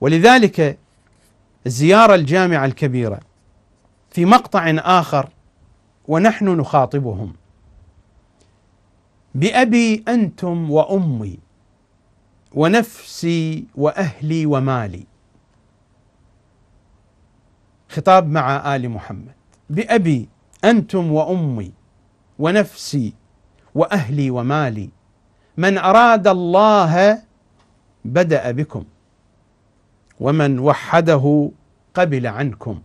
ولذلك زيارة الجامعة الكبيرة في مقطع آخر ونحن نخاطبهم بأبي أنتم وأمي ونفسي وأهلي ومالي خطاب مع آل محمد بأبي أنتم وأمي ونفسي وأهلي ومالي من أراد الله بدأ بكم ومن وحده قبل عنكم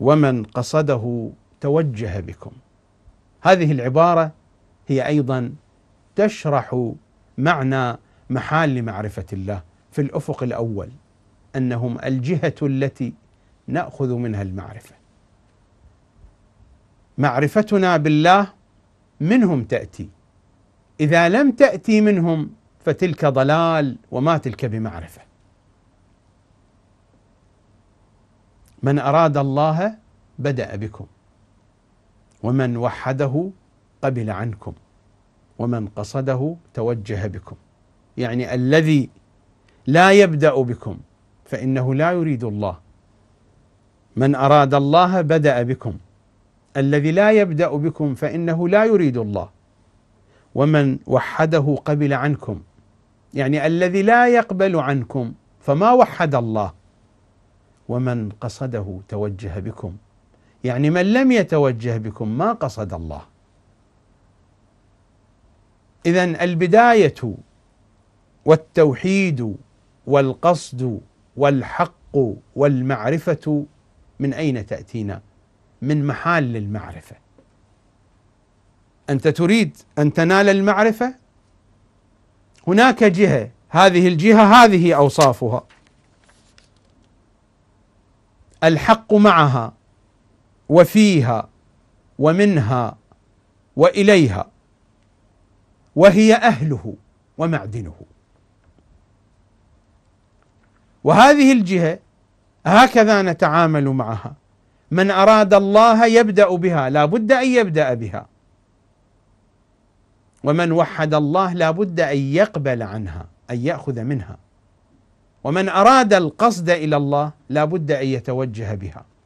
ومن قصده توجه بكم هذه العباره هي ايضا تشرح معنى محال معرفه الله في الافق الاول انهم الجهه التي ناخذ منها المعرفه معرفتنا بالله منهم تاتي اذا لم تاتي منهم فتلك ضلال وما تلك بمعرفه من أراد الله بدأ بكم ومن وحده قبل عنكم ومن قصده توجه بكم يعني الذي لا يبدأ بكم فإنه لا يريد الله من أراد الله بدأ بكم الذي لا يبدأ بكم فإنه لا يريد الله ومن وحده قبل عنكم يعني الذي لا يقبل عنكم فما وحد الله ومن قصده توجه بكم يعني من لم يتوجه بكم ما قصد الله اذا البدايه والتوحيد والقصد والحق والمعرفه من اين تاتينا من محال المعرفه انت تريد ان تنال المعرفه هناك جهه هذه الجهه هذه اوصافها الحق معها وفيها ومنها واليها وهي اهله ومعدنه وهذه الجهه هكذا نتعامل معها من اراد الله يبدا بها لا بد ان يبدا بها ومن وحد الله لا بد ان يقبل عنها ان ياخذ منها ومن أراد القصد إلى الله لا بد أن يتوجه بها